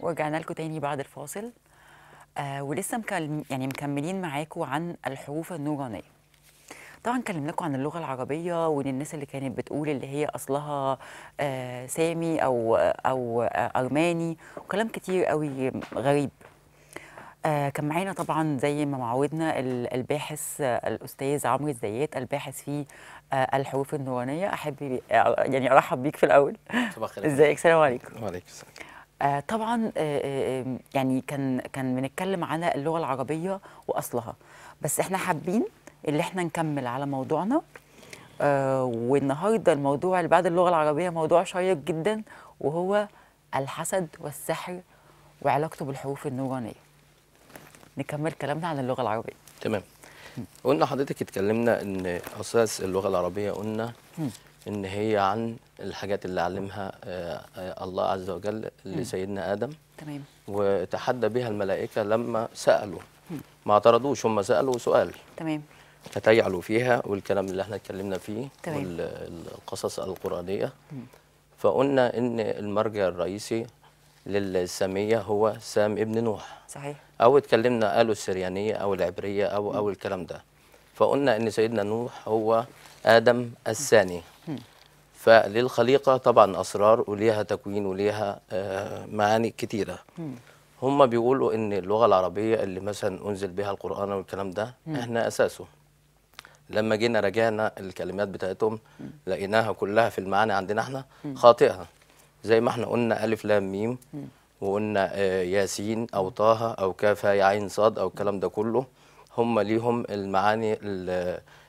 ورجعنا لكم تاني بعد الفاصل آه ولسه يعني مكملين معاكم عن الحروف النورانيه طبعا كلمناكم عن اللغه العربيه وان الناس اللي كانت بتقول اللي هي اصلها آه سامي او او آه ارماني وكلام كتير قوي غريب آه كان معانا طبعا زي ما معودنا الباحث آه، الاستاذ عمرو الزيات الباحث في آه، الحروف النورانيه احب يعني ارحب بيك في الاول صباح الخير ازيك السلام عليكم وعليكم السلام آه، طبعا آه، آه، يعني كان كان بنتكلم على اللغه العربيه واصلها بس احنا حابين اللي احنا نكمل على موضوعنا والنهارده الموضوع اللي بعد اللغه العربيه موضوع شيق جدا وهو الحسد والسحر وعلاقته بالحروف النورانيه نكمل كلامنا عن اللغه العربيه تمام قلنا حضرتك اتكلمنا ان اساس اللغه العربيه قلنا ان هي عن الحاجات اللي علمها آه، الله عز وجل لسيدنا ادم تمام وتحدى بها الملائكه لما سالوا ما اعترضوش هم سالوا سؤال تمام فتيعلوا فيها والكلام اللي احنا اتكلمنا فيه تمام والقصص القرانيه فقلنا ان المرجع الرئيسي للساميه هو سام ابن نوح صحيح او اتكلمنا قالوا السريانيه او العبريه او او الكلام ده فقلنا ان سيدنا نوح هو آدم الثاني فللخليقة طبعا أسرار وليها تكوين وليها آه، معاني كتيرة هم بيقولوا إن اللغة العربية اللي مثلا أنزل بها القرآن والكلام ده إحنا أساسه لما جينا راجعنا الكلمات بتاعتهم لقيناها كلها في المعاني عندنا احنا خاطئة زي ما احنا قلنا ألف لام ميم وقلنا آه، ياسين أو طه أو كاف يا عين صاد أو الكلام ده كله هم ليهم المعاني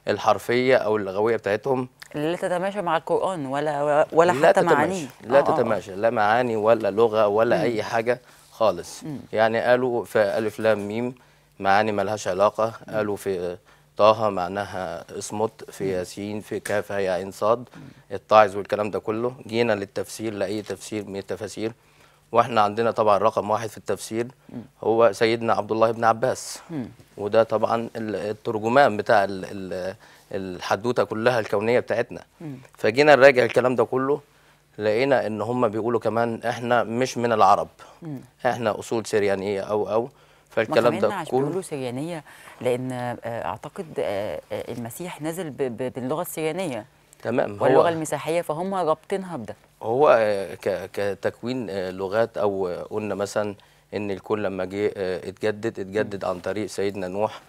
الحرفيه او اللغويه بتاعتهم لا تتماشى مع القران ولا ولا حتى معانيه لا آه, آه. تتماشى آه. لا معاني ولا لغه ولا مم. اي حاجه خالص مم. يعني قالوا في الف لام ميم معاني مالهاش علاقه مم. قالوا في طه معناها اصمت في ياسين في كاف هي عين صاد الطاعز والكلام ده كله جينا للتفسير لاي تفسير من التفاسير واحنا عندنا طبعا رقم واحد في التفسير هو سيدنا عبد الله بن عباس وده طبعا الترجمان بتاع الحدوته كلها الكونيه بتاعتنا فجينا نراجع الكلام ده كله لقينا ان هم بيقولوا كمان احنا مش من العرب احنا اصول سريانيه او او فالكلام ده كله بيقولوا سريانيه لان آه، اعتقد آه، آه، المسيح نزل باللغه السريانيه تمام واللغه المسيحيه فهم رابطينها بده هو آه، كتكوين آه، لغات او آه، قلنا مثلا ان الكون لما جه اتجدد اتجدد عن طريق سيدنا نوح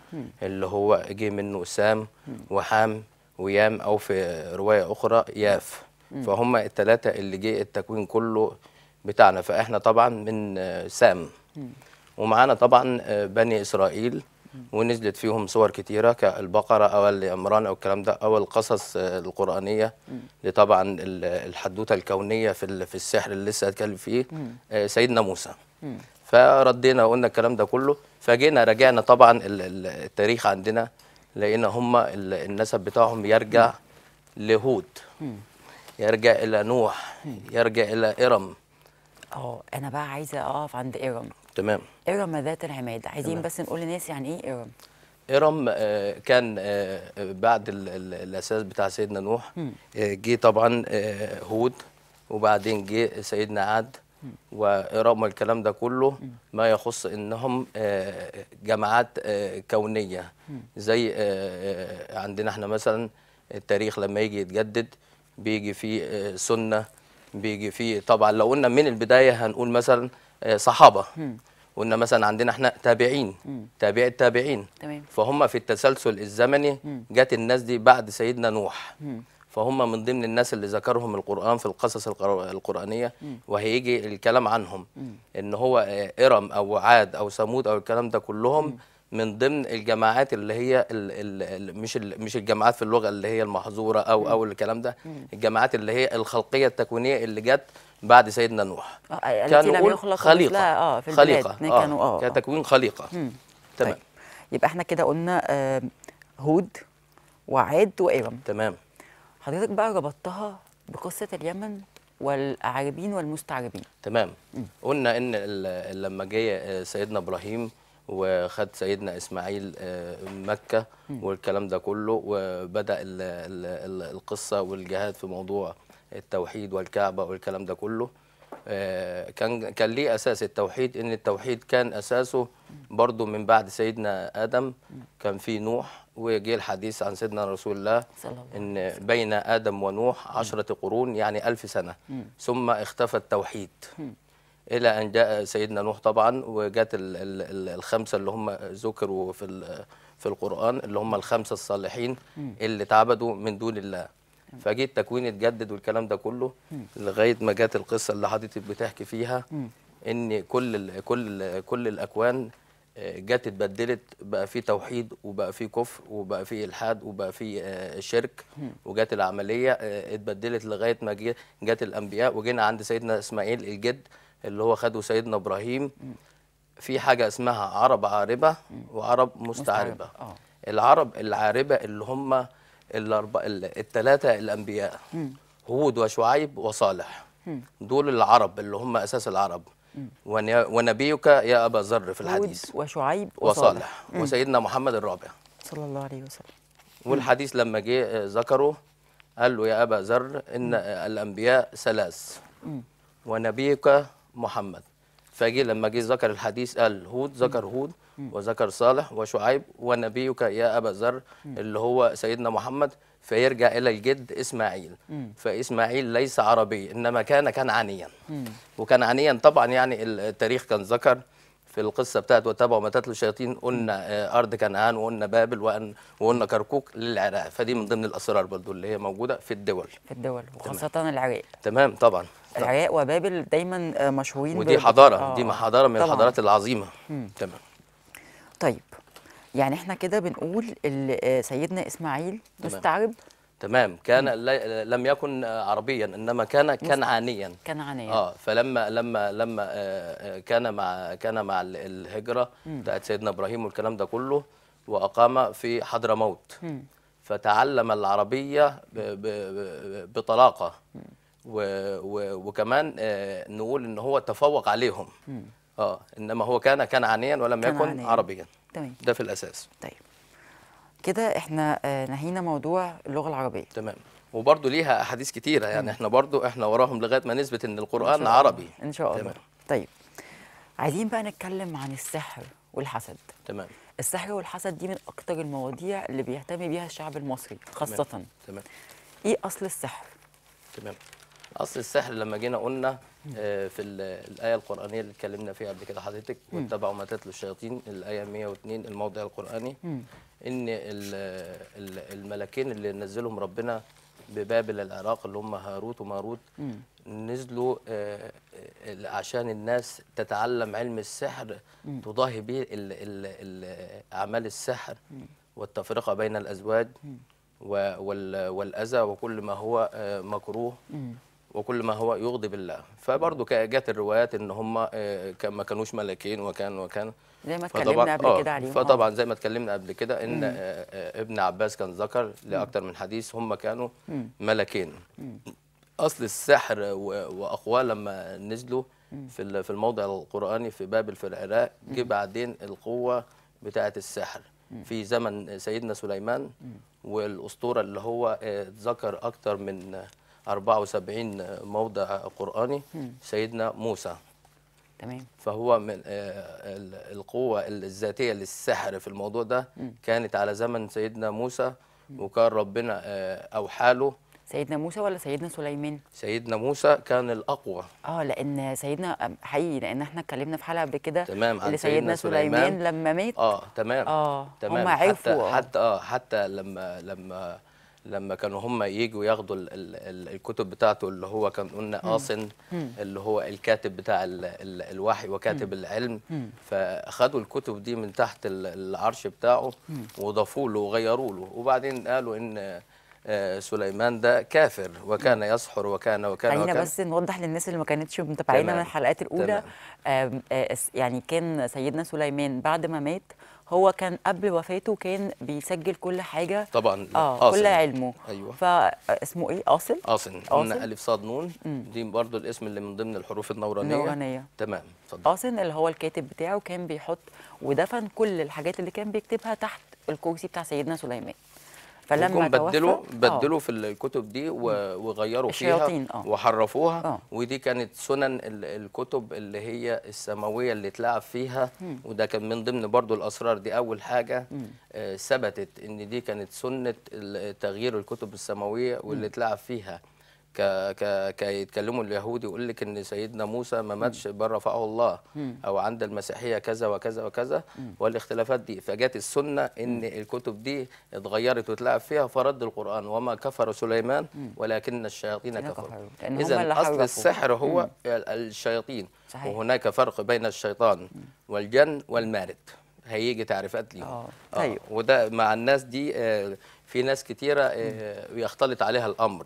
اللي هو جه منه سام وحام ويام او في روايه اخرى ياف فهم الثلاثه اللي جه التكوين كله بتاعنا فاحنا طبعا من سام ومعانا طبعا بني اسرائيل ونزلت فيهم صور كتيرة كالبقرة أو الأمران أو الكلام ده أو القصص آه، القرآنية اللي طبعا الحدوتة الكونية في في السحر اللي لسه هتكلم فيه آه، سيدنا موسى فردينا وقلنا الكلام ده كله فجينا راجعنا طبعا التاريخ عندنا لأن هم النسب بتاعهم يرجع لهود يرجع إلى نوح يرجع إلى إرم اه انا بقى عايزه اقف عند ارم تمام ارم ذات العماد عايزين تمام. بس نقول للناس يعني ايه ارم ارم آه، كان آه، بعد الاساس بتاع سيدنا نوح آه، جه طبعا هود وبعدين جه سيدنا عاد ورغم الكلام ده كله ما يخص انهم جماعات كونيه زي عندنا احنا مثلا التاريخ لما يجي يتجدد بيجي فيه سنه بيجي فيه طبعا لو قلنا من البدايه هنقول مثلا آه، صحابه م. قلنا مثلا عندنا احنا تابعين تابع التابعين تمام فهم في التسلسل الزمني جت الناس دي بعد سيدنا نوح فهم من ضمن الناس اللي ذكرهم القرآن في القصص القرآنية وهيجي الكلام عنهم إن هو آه، إرم أو عاد أو ثمود أو الكلام ده كلهم من ضمن الجماعات اللي هي الـ الـ مش الـ مش الجماعات في اللغه اللي هي المحظوره او او الكلام ده الجماعات اللي هي الخلقيه التكوينيه اللي جت بعد سيدنا نوح آه، آه، كان لم خليقه اه في خليقه يعني آه، كانوا اه كتكوين خليقه مم. تمام طيب. يبقى احنا كده قلنا هود وعاد وارم تمام حضرتك بقى ربطتها بقصه اليمن والعاربين والمستعربين تمام مم. قلنا ان لما جه سيدنا ابراهيم وخد سيدنا اسماعيل آه، مكه والكلام ده كله وبدا القصه والجهاد في موضوع التوحيد والكعبه والكلام ده كله آه، كان كان ليه اساس التوحيد ان التوحيد كان اساسه برضو من بعد سيدنا ادم كان في نوح وجه الحديث عن سيدنا رسول الله ان بين ادم ونوح عشرة قرون يعني ألف سنه ثم اختفى التوحيد الى ان جاء سيدنا نوح طبعا وجت الخمسه اللي هم ذكروا في في القران اللي هم الخمسه الصالحين اللي اتعبدوا من دون الله فجه التكوين اتجدد والكلام ده كله لغايه ما جت القصه اللي حضرتك بتحكي فيها ان كل ال كل ال كل الاكوان آه، جت اتبدلت بقى في توحيد وبقى في كفر وبقى في الحاد وبقى في آه، شرك وجت العمليه آه، اتبدلت لغايه ما جت الانبياء وجينا عند سيدنا اسماعيل الجد اللي هو خده سيدنا إبراهيم في حاجة اسمها عرب عاربة وعرب مستعربة آه. العرب العاربة اللي هم الثلاثة الأنبياء هود وشعيب وصالح دول العرب اللي هم أساس العرب ونبيك يا أبا ذر في الحديث هود وشعيب وصالح, وصالح. وسيدنا محمد الرابع صلى الله عليه وسلم والحديث لما جه آه، ذكره قال له يا أبا ذر إن الأنبياء ثلاث ونبيك محمد فجي لما جه ذكر الحديث قال هود ذكر هود وذكر صالح وشعيب ونبيك يا ابا ذر اللي هو سيدنا محمد فيرجع الى الجد اسماعيل فاسماعيل ليس عربي انما كان كنعانيا عنيا طبعا يعني التاريخ كان ذكر في القصه بتاعت وتابعوا متات الشياطين قلنا آه، ارض كنعان وقلنا بابل وقلنا كركوك للعراق فدي من ضمن الاسرار برضو اللي هي موجوده في الدول في الدول وخاصه العراق تمام طبعا العراق وبابل دايما آه، مشهورين ودي حضاره آه. دي حضاره من طبعًا. الحضارات العظيمه مم. تمام طيب يعني احنا كده بنقول آه، سيدنا اسماعيل مستعرب تمام كان لم يكن عربيا انما كان كنعانيا كنعانيا اه فلما لما لما آه، آه، كان مع كان مع الهجره بتاعت سيدنا ابراهيم والكلام ده كله واقام في حضرموت فتعلم العربيه بطلاقه وكمان آه، نقول ان هو تفوق عليهم اه انما هو كان كنعانيا ولم يكن عربيا تمام ده في الاساس طيب كده احنا آه، نهينا موضوع اللغه العربيه تمام وبرضه ليها احاديث كتيره يعني مم. احنا برضه احنا وراهم لغايه ما نثبت ان القران إن عربي ان شاء الله تمام. طيب عايزين بقى نتكلم عن السحر والحسد تمام السحر والحسد دي من اكتر المواضيع اللي بيهتم بيها الشعب المصري خاصه تمام, تمام. ايه اصل السحر تمام اصل السحر لما جينا قلنا آه، في الايه القرانيه اللي اتكلمنا فيها قبل كده حضرتك واتبعوا ما تتلو الشياطين الايه 102 الموضع القراني ان الملكين اللي نزلهم ربنا ببابل العراق اللي هم هاروت وماروت نزلوا آه، آه، عشان الناس تتعلم علم السحر تضاهي به اعمال السحر والتفرقه بين الازواج والاذى وكل ما هو مكروه وكل ما هو يغضب الله فبرضه جت الروايات ان هم آه، ما كانوش ملاكين وكان وكان زي ما اتكلمنا قبل آه، كده عليهم فطبعا آه. زي ما اتكلمنا قبل كده ان مم. ابن عباس كان ذكر لاكثر من حديث هم كانوا ملكين اصل السحر واقواه لما نزلوا في في الموضع القراني في بابل في العراق جه بعدين القوه بتاعه السحر في زمن سيدنا سليمان والاسطوره اللي هو ذكر اكثر من 74 موضع قرآني سيدنا موسى تمام فهو من آه، القوة الذاتية للسحر في الموضوع ده كانت على زمن سيدنا موسى وكان ربنا آه، أوحى له سيدنا موسى ولا سيدنا سليمان؟ سيدنا موسى كان الأقوى اه لأن سيدنا آه، حقيقي لأن احنا اتكلمنا في حلقة قبل كده تمام عن سيدنا, سيدنا سليمان, سليمان لما مات اه تمام اه تمام هم عرفوا حتى حتى اه حتى لما لما لما كانوا هم يجوا ياخدوا الـ الـ الكتب بتاعته اللي هو كان قلنا قاصن اللي هو الكاتب بتاع الـ الـ الوحي وكاتب العلم فاخدوا الكتب دي من تحت العرش بتاعه وضافوا له وغيروا له وبعدين قالوا ان آه، سليمان ده كافر وكان يسحر وكان وكان خلينا بس نوضح للناس اللي ما كانتش متابعينا من الحلقات الاولى آه يعني كان سيدنا سليمان بعد ما مات هو كان قبل وفاته كان بيسجل كل حاجه طبعا اه, آه، كل علمه ايوه فاسمه ايه قاصم قاصم قلنا الف صاد نون دي برضو الاسم اللي من ضمن الحروف النورانيه النورانيه تمام اتفضل قاصم اللي هو الكاتب بتاعه كان بيحط ودفن كل الحاجات اللي كان بيكتبها تحت الكرسي بتاع سيدنا سليمان فلما بدلوا آه. بدلوا في الكتب دي وغيروا فيها آه. وحرفوها أوه. ودي كانت سنن الكتب اللي هي السماويه اللي اتلعب فيها مم. وده كان من ضمن برضو الاسرار دي اول حاجه آه ثبتت ان دي كانت سنه تغيير الكتب السماويه واللي اتلعب فيها ك ك كيتكلموا اليهود يقول لك ان سيدنا موسى ما ماتش بل رفعه الله او عند المسيحيه كذا وكذا وكذا والاختلافات دي فجت السنه ان الكتب دي اتغيرت وتلعب فيها فرد القران وما كفر سليمان ولكن الشياطين كفروا اذا اصل السحر هو الشياطين صحيح. وهناك فرق بين الشيطان والجن والمارد هيجي تعريفات ليهم اه, آه. طيب. وده مع الناس دي آه، في ناس كتيره آه، يختلط عليها الامر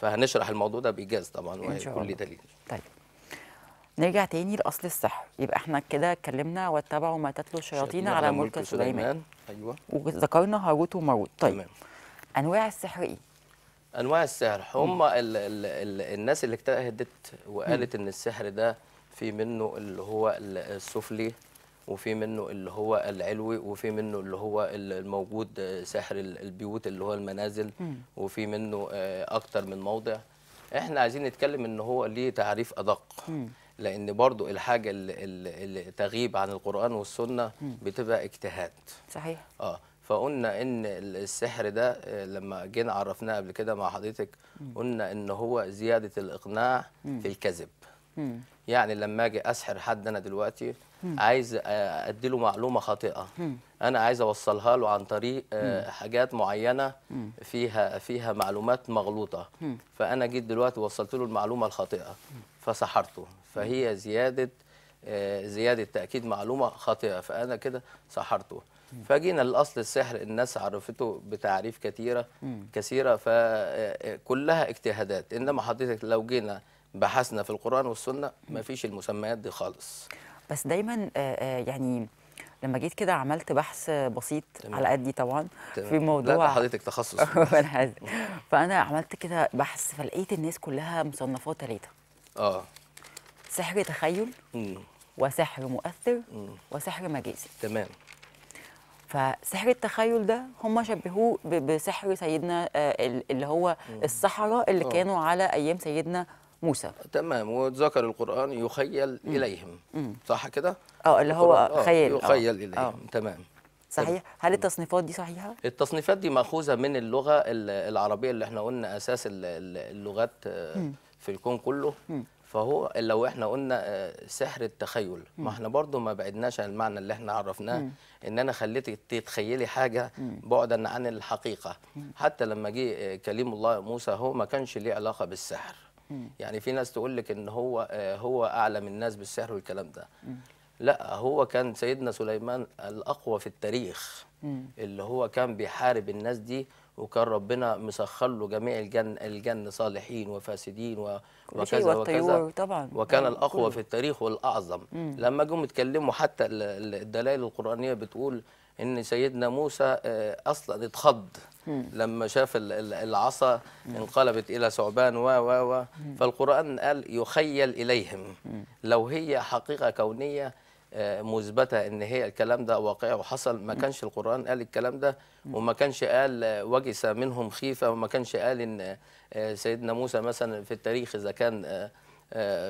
فهنشرح الموضوع ده بايجاز طبعا وكل دليل طيب نرجع تاني لاصل السحر يبقى احنا كده اتكلمنا واتبعوا ما تتلو الشياطين على ملك سليمان ايوه وذكرنا هاروت وماروت طيب تمام. انواع السحر ايه انواع السحر هم الـ الـ الـ الناس اللي اجتهدت وقالت مم. ان السحر ده في منه اللي هو السفلي وفي منه اللي هو العلوي وفي منه اللي هو الموجود آه، ساحر البيوت اللي هو المنازل وفي منه آه، اكتر من موضع احنا عايزين نتكلم ان هو ليه تعريف ادق لان برضو الحاجه اللي تغيب عن القران والسنه بتبقى اجتهاد صحيح اه فقلنا ان السحر ده آه، لما جينا عرفناه قبل كده مع حضرتك قلنا ان هو زياده الاقناع في الكذب يعني لما اجي اسحر حد انا دلوقتي عايز عايز آه، اديله معلومه خاطئه انا عايز اوصلها له عن طريق آه، حاجات معينه فيها فيها معلومات مغلوطه فانا جيت دلوقتي وصلت له المعلومه الخاطئه فسحرته فهي زياده آه، زياده تاكيد معلومه خاطئه فانا كده سحرته فجينا لاصل السحر الناس عرفته بتعريف كثيره كثيره فكلها اجتهادات انما حضرتك لو جينا بحثنا في القرآن والسنة ما فيش المسميات دي خالص بس دايما آه، آه، يعني لما جيت كده عملت بحث بسيط تمام. على قدي طبعا تمام. في موضوع لا حضرتك تخصص فانا عملت كده بحث فلقيت الناس كلها مصنفات ثلاثه اه سحر تخيل مم. وسحر مؤثر مم. وسحر مجازي تمام فسحر التخيل ده هم شبهوه بسحر سيدنا آه، اللي هو الصحراء اللي أوه. كانوا على ايام سيدنا موسى تمام وذكر القرآن يخيل مم. إليهم مم. صح كده؟ اه اللي هو آه، خيال يخيل آه. إليهم أوه. تمام صحيح هل التصنيفات دي صحيحه التصنيفات دي ماخوذه من اللغه العربيه اللي احنا قلنا اساس اللغات آه، في الكون كله فهو لو احنا قلنا سحر التخيل ما احنا برضو ما بعدناش عن المعنى اللي احنا عرفناه ان انا خليتك تتخيلي حاجه بعدا عن الحقيقه حتى لما جه كليم الله موسى هو ما كانش ليه علاقه بالسحر يعني في ناس تقول لك ان هو آه، هو اعلم الناس بالسحر والكلام ده لا هو كان سيدنا سليمان الاقوى في التاريخ اللي هو كان بيحارب الناس دي وكان ربنا مسخر له جميع الجن الجن صالحين وفاسدين وكذا وكذا طبعا وكان آه، الاقوى في التاريخ والاعظم لما جم اتكلموا حتى الدلائل القرانيه بتقول ان سيدنا موسى آه، اصلا اتخض لما شاف العصا انقلبت الى ثعبان و و و فالقران قال يخيل اليهم لو هي حقيقه كونيه آه، مثبته ان هي الكلام ده واقعي وحصل ما كانش القران قال الكلام ده وما كانش قال وجس منهم خيفه وما كانش قال ان آه، سيدنا موسى مثلا في التاريخ اذا كان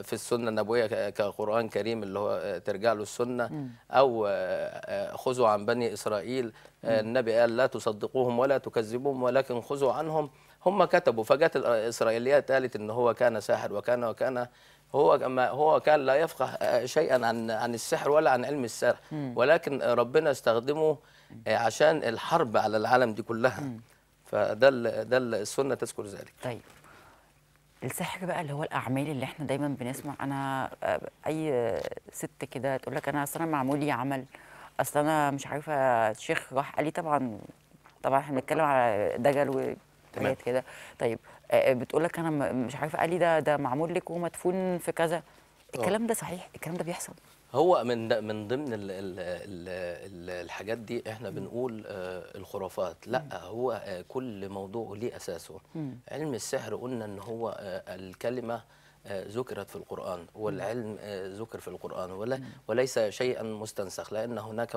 في السنه النبويه كقران كريم اللي هو آه، ترجع له السنه او آه، آه، خذوا عن بني اسرائيل النبي قال لا تصدقوهم ولا تكذبوهم ولكن خذوا عنهم هم كتبوا فجت الاسرائيليات قالت ان هو كان ساحر وكان وكان هو ما هو كان لا يفقه شيئا عن عن السحر ولا عن علم السحر ولكن ربنا استخدمه عشان الحرب على العالم دي كلها فده ده السنه تذكر ذلك طيب السحر بقى اللي هو الاعمال اللي احنا دايما بنسمع انا آه، اي ست كده تقول لك انا اصل انا معمول لي عمل اصل انا مش عارفه الشيخ راح قال لي طبعا طبعا احنا بنتكلم على دجل وحاجات كده طيب آه، آه، بتقول لك انا مش عارفه قال لي ده ده معمول لك ومدفون في كذا الكلام ده صحيح الكلام ده بيحصل هو من من ضمن الـ الـ الـ الحاجات دي احنا بنقول آه، الخرافات لا هو آه، كل موضوع ليه اساسه علم السحر قلنا ان هو آه، الكلمه ذكرت في القرآن والعلم ذكر في القرآن ولا وليس شيئا مستنسخ لأن هناك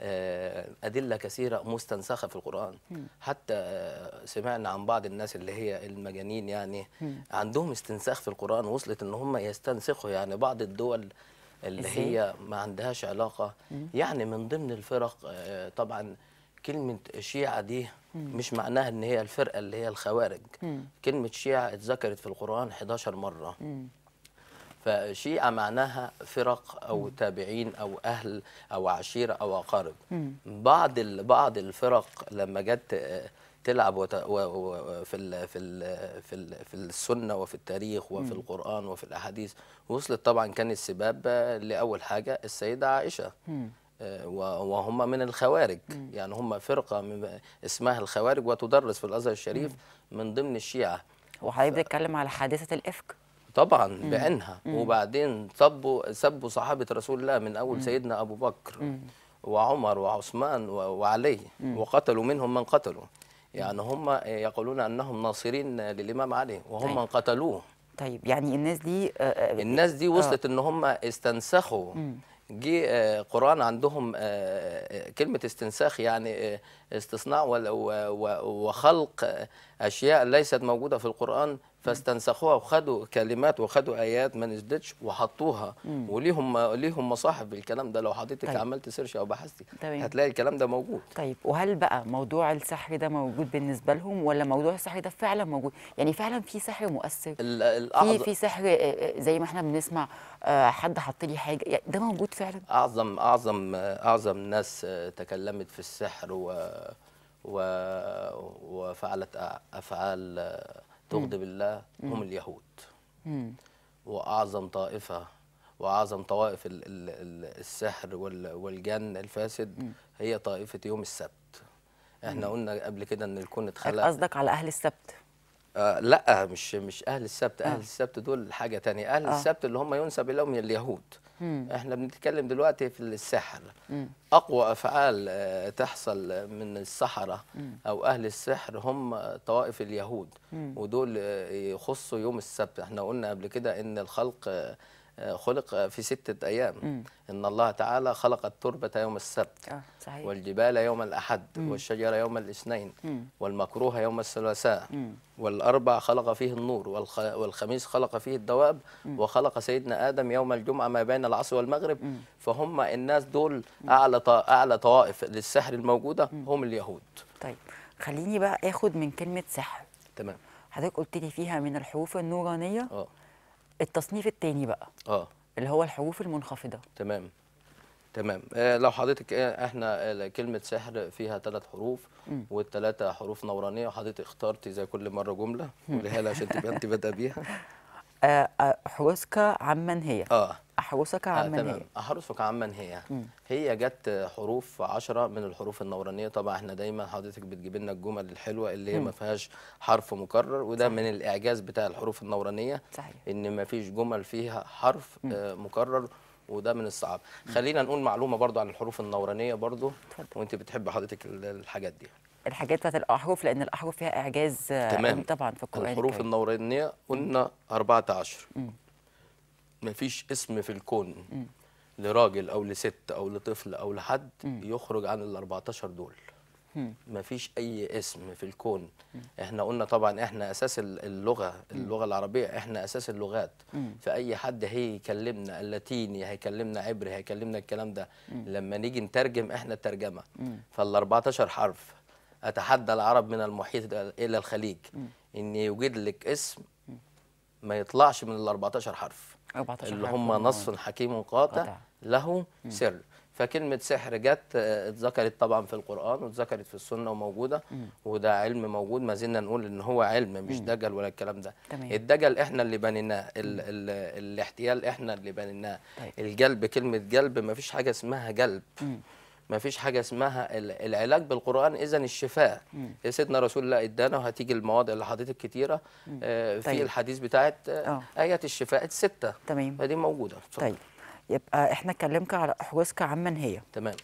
آه أدلة كثيرة مستنسخة في القرآن حتى سمعنا عن بعض الناس اللي هي المجانين يعني عندهم استنساخ في القرآن وصلت أن هم يستنسخوا يعني بعض الدول اللي هي ما عندهاش علاقه يعني من ضمن الفرق آه، طبعا كلمه شيعه دي مش معناها ان هي الفرقه اللي هي الخوارج كلمه شيعه اتذكرت في القران 11 مره فشيعة معناها فرق أو تابعين أو أهل أو عشيرة أو أقارب بعض بعض الفرق لما جت آه، تلعب وت... و... و... في ال... في ال... في ال... في السنه وفي التاريخ وفي مم. القران وفي الاحاديث وصلت طبعا كان السباب لاول حاجه السيده عائشه آه، و... وهم من الخوارج مم. يعني هم فرقه من اسمها الخوارج وتدرس في الازهر الشريف مم. من ضمن الشيعه وحضرتك بتتكلم ف... على حادثه الافك طبعا بعينها بانها وبعدين سبوا سبوا صحابه رسول الله من اول مم. سيدنا ابو بكر مم. وعمر وعثمان وعلي مم. وقتلوا منهم من قتلوا يعني هم يقولون أنهم ناصرين للإمام علي وهم طيب. من قتلوه طيب يعني الناس دي آه, آه، الناس دي آه. وصلت آه. ان هم استنسخوا مم. جه آه، قرآن عندهم كلمة استنساخ يعني استصناع وخلق أشياء ليست موجودة في القرآن فاستنسخوها وخدوا كلمات وخدوا ايات ما نزلتش وحطوها وليهم ليهم مصاحف بالكلام ده لو حضرتك طيب. عملت سيرش او بحثتي هتلاقي الكلام ده موجود طيب وهل بقى موضوع السحر ده موجود بالنسبه لهم ولا موضوع السحر ده فعلا موجود يعني فعلا في سحر مؤثر في في سحر آه، آه، زي ما احنا بنسمع آه، حد حط لي حاجه ده موجود فعلا اعظم اعظم اعظم ناس تكلمت في السحر و و وفعلت افعال تغضب الله هم اليهود واعظم طائفه واعظم طوائف السحر والجن الفاسد هي طائفه يوم السبت احنا قلنا قبل كده ان الكون اتخلق قصدك على اهل السبت آه لا مش مش اهل السبت اهل آه. السبت دول حاجه ثانيه اهل آه. السبت اللي هم ينسب اليهم اليهود مم. احنا بنتكلم دلوقتي في السحر مم. اقوى افعال آه تحصل من السحره مم. او اهل السحر هم طوائف اليهود مم. ودول آه، يخصوا يوم السبت احنا قلنا قبل كده ان الخلق آه، آه، خلق في ستة أيام مم. إن الله تعالى خلق التربة يوم السبت آه صحيح. والجبال يوم الأحد مم. والشجرة يوم الاثنين والمكروه يوم الثلاثاء والأربع خلق فيه النور والخ... والخميس خلق فيه الدواب مم. وخلق سيدنا آدم يوم الجمعة ما بين العصر والمغرب مم. فهم الناس دول أعلى ط... أعلى طوائف للسحر الموجودة مم. هم اليهود طيب خليني بقى آخد من كلمة سحر تمام حضرتك قلت لي فيها من الحروف النورانية اه التصنيف الثاني بقى اه اللي هو الحروف المنخفضه تمام تمام آه، لو حضرتك آه، احنا آه، كلمه سحر فيها ثلاث حروف والثلاثه حروف نورانيه وحضرتك اخترتي زي كل مره جمله قوليها لي عشان تبقى انت بادئه بيها حوسكا عمن هي اه أحرسك عمن آه هي أحرسك عمن هي هي جت حروف عشرة من الحروف النورانية طبعا احنا دايما حضرتك بتجيب لنا الجمل الحلوة اللي هي ما فيهاش حرف مكرر وده صحيح. من الإعجاز بتاع الحروف النورانية صحيح. إن ما فيش جمل فيها حرف مم. آه، مكرر وده من الصعب مم. خلينا نقول معلومة برضو عن الحروف النورانية برضو وانت بتحب حضرتك الحاجات دي الحاجات بتاعت الاحرف لان الاحرف فيها اعجاز تمام طبعا في القران الحروف النورانيه قلنا 14 مفيش اسم في الكون لراجل او لست او لطفل او لحد يخرج عن ال 14 دول مفيش اي اسم في الكون احنا قلنا طبعا احنا اساس اللغه اللغه العربيه احنا اساس اللغات فاي حد هيكلمنا اللاتيني هيكلمنا عبري هيكلمنا الكلام ده لما نيجي نترجم احنا الترجمه فال 14 حرف اتحدى العرب من المحيط الى الخليج ان يوجد لك اسم ما يطلعش من ال 14 حرف 14 اللي هم نص حكيم قاطع له سر فكلمة سحر جت آه، اتذكرت طبعا في القرآن واتذكرت في السنة وموجودة مم. وده علم موجود ما زلنا نقول ان هو علم مش مم. دجل ولا الكلام ده تمام. الدجل احنا اللي بنيناه الاحتيال احنا اللي بنيناه طيب. الجلب كلمة جلب ما فيش حاجة اسمها جلب مم. ما فيش حاجه اسمها العلاج بالقران اذا الشفاء يا سيدنا رسول الله ادانا وهتيجي المواضع اللي حضرتك كتيره آه في طيب. الحديث بتاعت آه،, آه ايه الشفاء السته تمام فدي موجوده بصراحة. طيب يبقى احنا اتكلمك على احوزك من هي تمام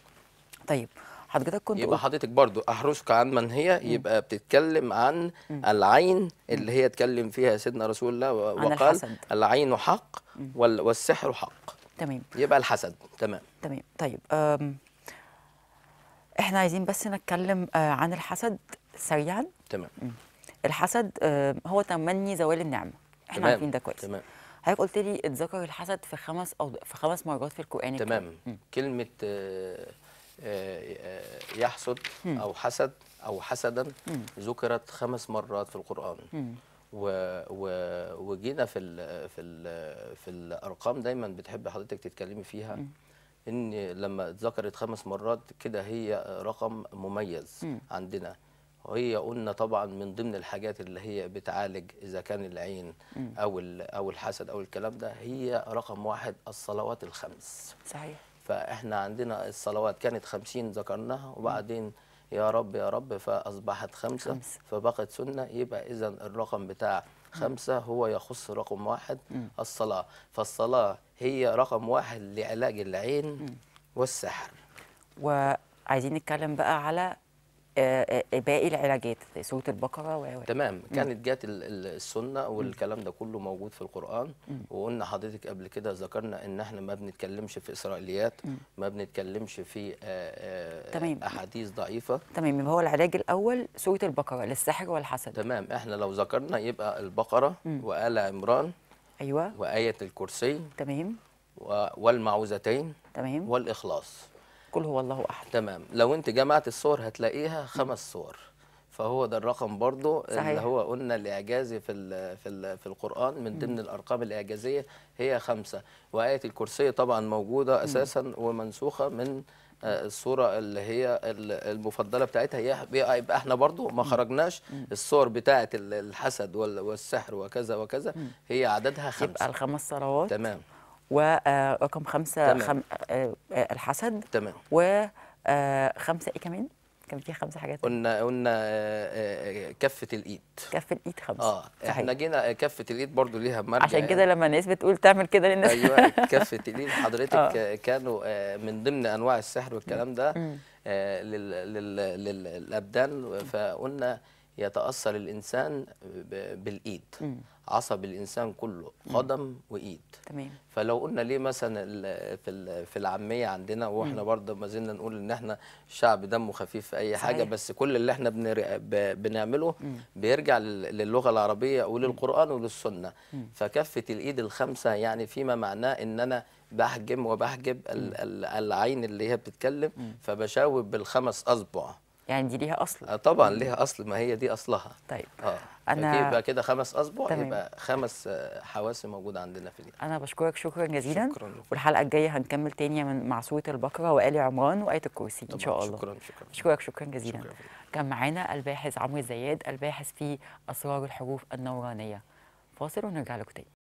طيب حضرتك كنت يبقى حضرتك برضو احرسك عن من هي يبقى بتتكلم عن مم. العين اللي هي اتكلم فيها سيدنا رسول الله وقال العين حق والسحر حق تمام يبقى الحسد تمام تمام طيب احنا عايزين بس نتكلم آه، عن الحسد سريعا تمام الحسد آه، هو تمني زوال النعمه احنا تمام. عارفين ده كويس تمام حضرتك قلت لي اتذكر الحسد في خمس او في خمس مرات في القران تمام م. كلمه آه، يحسد او حسد او حسدا ذكرت خمس مرات في القران و و وجينا في ال في ال في الارقام دايما بتحب حضرتك تتكلمي فيها م. ان لما اتذكرت خمس مرات كده هي رقم مميز م. عندنا وهي قلنا طبعا من ضمن الحاجات اللي هي بتعالج اذا كان العين م. او او الحسد او الكلام ده هي رقم واحد الصلوات الخمس صحيح فاحنا عندنا الصلوات كانت 50 ذكرناها وبعدين يا رب يا رب فاصبحت خمسه خمس. فبقت سنه يبقى اذا الرقم بتاع خمسه هو يخص رقم واحد الصلاه فالصلاه هي رقم واحد لعلاج العين والسحر وعايزين نتكلم بقى على آه، آه، باقي العلاجات سوره البقره و تمام كانت جت السنه والكلام ده كله موجود في القران وقلنا حضرتك قبل كده ذكرنا ان احنا ما بنتكلمش في اسرائيليات ما بنتكلمش في آه، تمام. احاديث ضعيفه تمام يبقى هو العلاج الاول سوره البقره للسحر والحسد تمام احنا لو ذكرنا يبقى البقره وال عمران ايوه وايه الكرسي تمام والمعوذتين تمام والاخلاص قل هو الله احد تمام لو انت جمعت الصور هتلاقيها خمس صور فهو ده الرقم برضه اللي هو قلنا الاعجازي في الـ في الـ في القران من ضمن الارقام الاعجازيه هي خمسه وايه الكرسي طبعا موجوده اساسا ومنسوخه من الصوره اللي هي المفضله بتاعتها يبقى احنا برضو ما خرجناش الصور بتاعه الحسد والسحر وكذا وكذا هي عددها خمسه يبقى الخمس ثروات تمام ورقم آه، خمسه تمام. خم... آه، آه، الحسد تمام وخمسه ايه كمان؟ كان فيه خمس حاجات قلنا قلنا آه، آه، آه، كفه الايد كفه الايد خمسه اه صحيح. احنا جينا كفه الايد برضو ليها مرجع عشان يعني. كده لما الناس بتقول تعمل كده للناس ايوه كفه الايد حضرتك آه. كانوا من ضمن انواع السحر والكلام ده للابدان فقلنا يتأثر الإنسان بالإيد عصب الإنسان كله قدم وإيد تمام فلو قلنا ليه مثلا في في العامية عندنا وإحنا برضه ما زلنا نقول إن إحنا شعب دمه خفيف في أي حاجة بس كل اللي إحنا بنعمله بيرجع للغة العربية وللقرآن وللسنة فكفة الإيد الخمسة يعني فيما معناه إن أنا بحجم وبحجب العين اللي هي بتتكلم فبشاوب بالخمس أصبع يعني دي ليها اصل آه، طبعا ليها اصل ما هي دي اصلها طيب اه انا يبقى كده خمس اصبع تمام. يبقى خمس آه، حواس موجوده عندنا في اليد انا بشكرك شكرا جزيلا شكرا والحلقه الجايه هنكمل تاني من مع سوره البقره وال عمران وايه الكرسي ان شاء الله شكرا شكرا بشكرك شكرا جزيلا شكرا. كان معانا الباحث عمرو زياد الباحث في اسرار الحروف النورانيه فاصل ونرجع لكم تاني